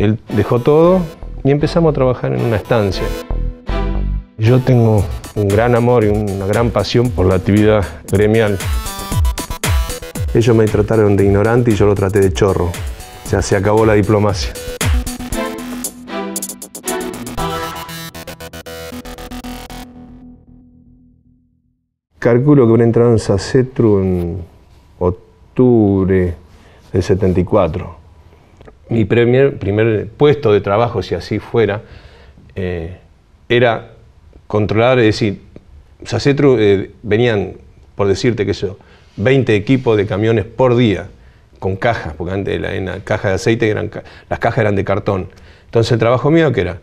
Él dejó todo y empezamos a trabajar en una estancia. Yo tengo un gran amor y una gran pasión por la actividad gremial. Ellos me trataron de ignorante y yo lo traté de chorro. sea, se acabó la diplomacia. Calculo que una entranza en CETRU en octubre del 74 mi primer, primer puesto de trabajo, si así fuera, eh, era controlar, es decir, Sacetru eh, venían, por decirte que eso, 20 equipos de camiones por día con cajas, porque antes la, en la caja de aceite las cajas eran de cartón. Entonces el trabajo mío que era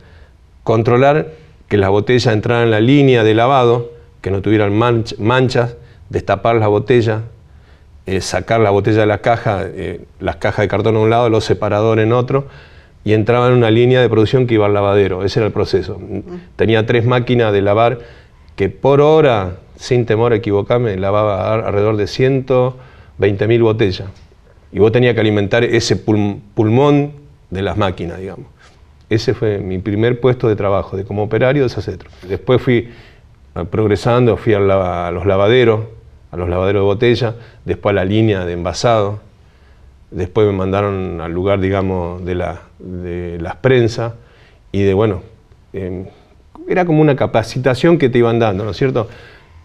controlar que las botellas entraran en la línea de lavado, que no tuvieran manchas, destapar las botellas, sacar la botella de la caja, eh, las cajas de cartón a un lado, los separadores en otro, y entraba en una línea de producción que iba al lavadero. Ese era el proceso. Mm. Tenía tres máquinas de lavar que por hora, sin temor a equivocarme, lavaba alrededor de 120 mil botellas. Y vos tenías que alimentar ese pulmón de las máquinas, digamos. Ese fue mi primer puesto de trabajo, de como operario de Sacetro. Después fui ah, progresando, fui a los lavaderos, a los lavaderos de botella, después a la línea de envasado, después me mandaron al lugar, digamos, de, la, las prensas y de, bueno, em, era como una capacitación que te iban dando, ¿no es cierto?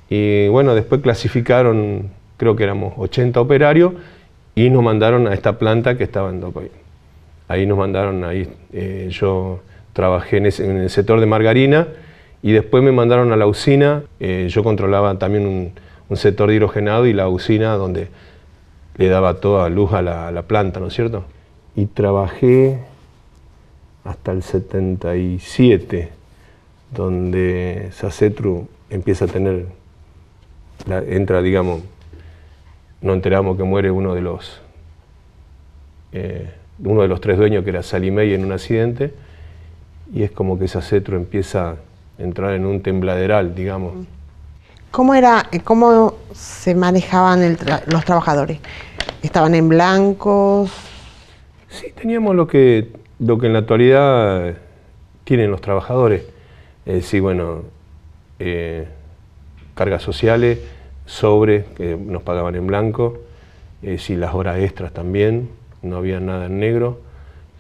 Y bueno, después clasificaron, creo que éramos 80 operarios y nos mandaron a esta planta que estaba en Docoy. Ahí nos mandaron, ahí eh, yo trabajé en, el sector de margarina y después me mandaron a la usina, eh, yo controlaba también un un sector de hidrogenado y la usina donde le daba toda luz a la, planta, ¿no es cierto? Y trabajé hasta el 77, donde Sacetru empieza a tener, entra, digamos, no enteramos que muere uno de los, eh, uno de los tres dueños que era Salimey en un accidente, y es como que Sacetru empieza a entrar en un tembladeral, digamos. Mm. ¿Cómo, era, eh, cómo se manejaban los trabajadores? ¿Estaban en blancos? Sí, teníamos lo que, lo que en la actualidad eh, tienen los trabajadores. Sí, bueno, eh, cargas sociales, sobre que nos pagaban en blanco, sí, las horas extras también, no había nada en negro.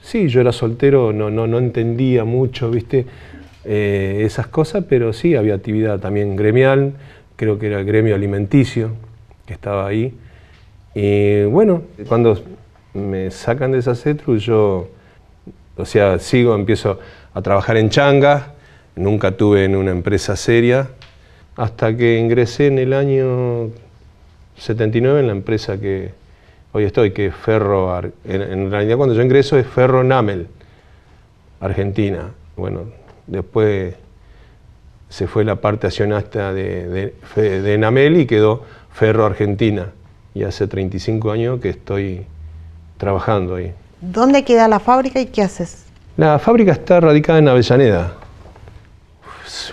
Sí, yo era soltero, no, no, no entendía mucho, viste, esas cosas, pero sí, había actividad también gremial, creo que era el gremio alimenticio que estaba ahí. Y bueno, cuando me sacan de esa CETRU, yo, o sea, sigo, empiezo a trabajar en changas, nunca tuve en una empresa seria, hasta que ingresé en el año 79 en la empresa que hoy estoy, que es Ferro, en, en realidad cuando yo ingreso es Ferro Namel, Argentina. Bueno, después se fue la parte accionasta de, de, Enamel y quedó Ferro Argentina. Y hace 35 años que estoy trabajando ahí. ¿Dónde queda la fábrica y qué haces? La fábrica está radicada en Avellaneda.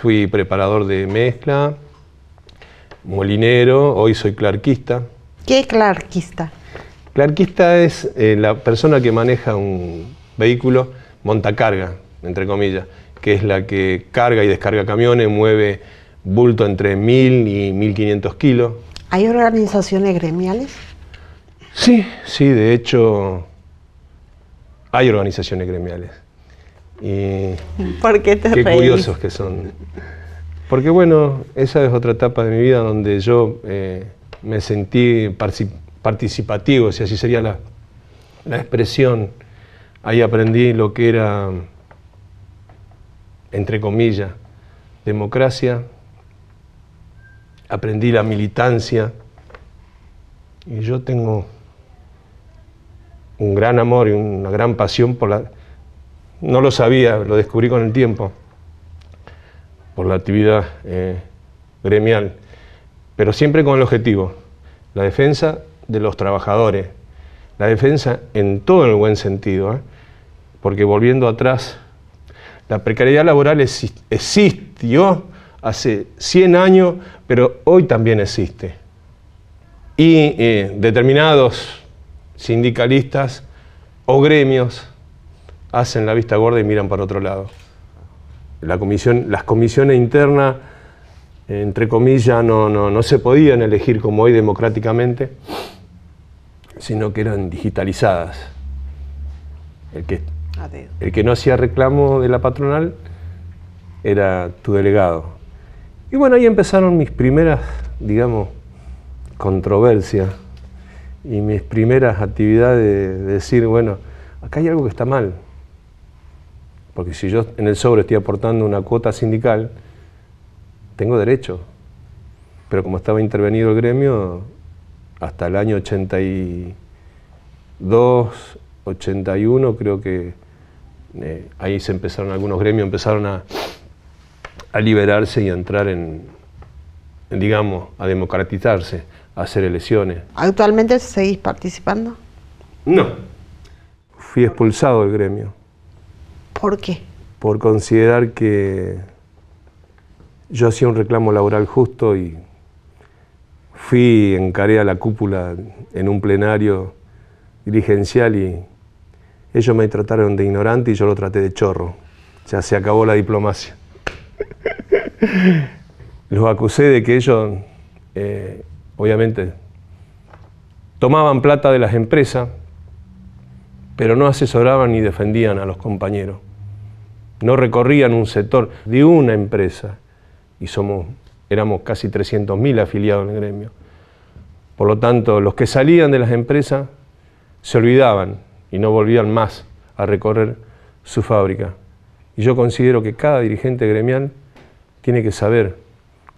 Fui preparador de mezcla, molinero, hoy soy clarquista. ¿Qué clarquista? Clarquista es eh, la persona que maneja un vehículo montacarga, entre comillas que es la que carga y descarga camiones, mueve bulto entre 1.000 y 1.500 kilos. ¿Hay organizaciones gremiales? Sí, sí, de hecho hay organizaciones gremiales. Y ¿Por qué te Qué curiosos que son. Porque bueno, esa es otra etapa de mi vida donde yo eh, me sentí participativo, si así sería la expresión. Ahí aprendí lo que era entre comillas, democracia, aprendí la militancia y yo tengo un gran amor y una gran pasión por la... No lo sabía, lo descubrí con el tiempo, por la actividad eh, gremial, pero siempre con el objetivo, la defensa de los trabajadores, la defensa en todo el buen sentido, ¿eh? porque volviendo atrás la precariedad laboral existió hace 100 años, pero hoy también existe. Y eh, determinados sindicalistas o gremios hacen la vista gorda y miran para otro lado. La comisión, las comisiones internas, entre comillas, no, no, no se podían elegir como hoy democráticamente, sino que eran digitalizadas. El que Ah, el que no hacía reclamo de la patronal era tu delegado. Y bueno, ahí empezaron mis primeras, digamos, controversias y mis primeras actividades de decir, bueno, acá hay algo que está mal. Porque si yo en el sobre estoy aportando una cuota sindical, tengo derecho. Pero como estaba intervenido el gremio, hasta el año 82, 81 creo que eh, ahí se empezaron, algunos gremios empezaron a, liberarse y a entrar en, en, digamos, a democratizarse, a hacer elecciones. ¿Actualmente seguís participando? No. Fui expulsado del gremio. ¿Por qué? Por considerar que yo hacía un reclamo laboral justo y fui encaré a la cúpula en un plenario dirigencial y ellos me trataron de ignorante y yo lo traté de chorro. Ya se acabó la diplomacia. Los acusé de que ellos, eh, obviamente, tomaban plata de las empresas, pero no asesoraban ni defendían a los compañeros. No recorrían un sector de una empresa y somos, éramos casi 300.000 afiliados en el gremio. Por lo tanto, los que salían de las empresas se olvidaban y no volvían más a recorrer su fábrica. Y yo considero que cada dirigente gremial tiene que saber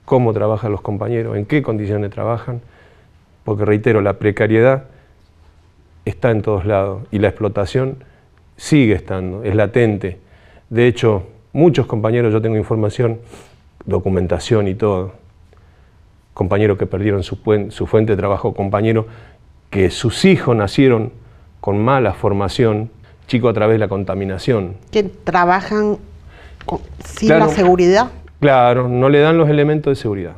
cómo trabajan los compañeros, en qué condiciones trabajan, porque reitero, la precariedad está en todos lados y la explotación sigue estando, es latente. De hecho, muchos compañeros, yo tengo información, documentación y todo, compañeros que perdieron su, su fuente de trabajo, compañeros que sus hijos nacieron con mala formación, chico a través de la contaminación. Que trabajan sin la seguridad. Claro, no le dan los elementos de seguridad.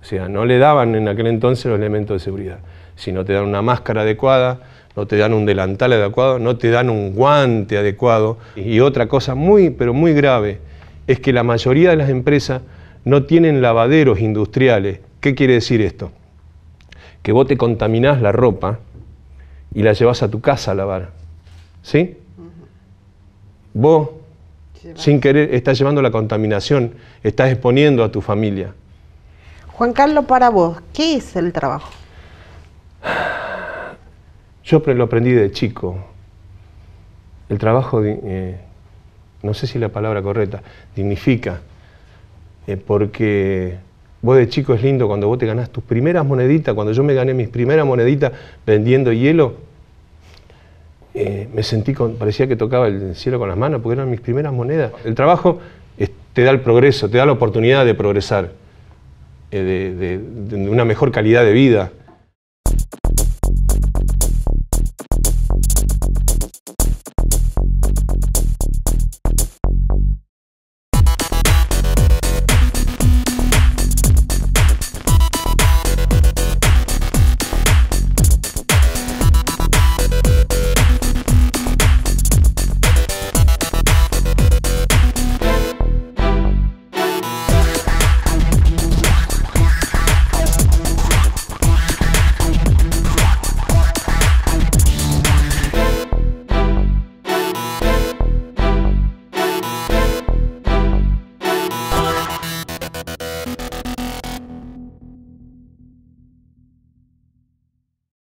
O sea, no le daban en aquel entonces los elementos de seguridad. Si no te dan una máscara adecuada, no te dan un delantal adecuado, no te dan un guante adecuado. Y otra cosa muy, pero muy grave, es que la mayoría de las empresas no tienen lavaderos industriales. ¿Qué quiere decir esto? Que vos te contaminás la ropa y la llevas a tu casa a lavar. ¿Sí? Vos, sin querer, estás llevando la contaminación, estás exponiendo a tu familia. Juan Carlos, para vos, ¿qué es el trabajo? Yo lo aprendí de chico. El trabajo, eh, no sé si es la palabra correcta, dignifica, eh, porque Vos de chico es lindo cuando vos te ganás tus primeras moneditas, cuando yo me gané mis primeras moneditas vendiendo hielo, eh, me sentí, con, parecía que tocaba el cielo con las manos porque eran mis primeras monedas. El trabajo te da el progreso, te da la oportunidad de progresar, eh, de una mejor calidad de vida.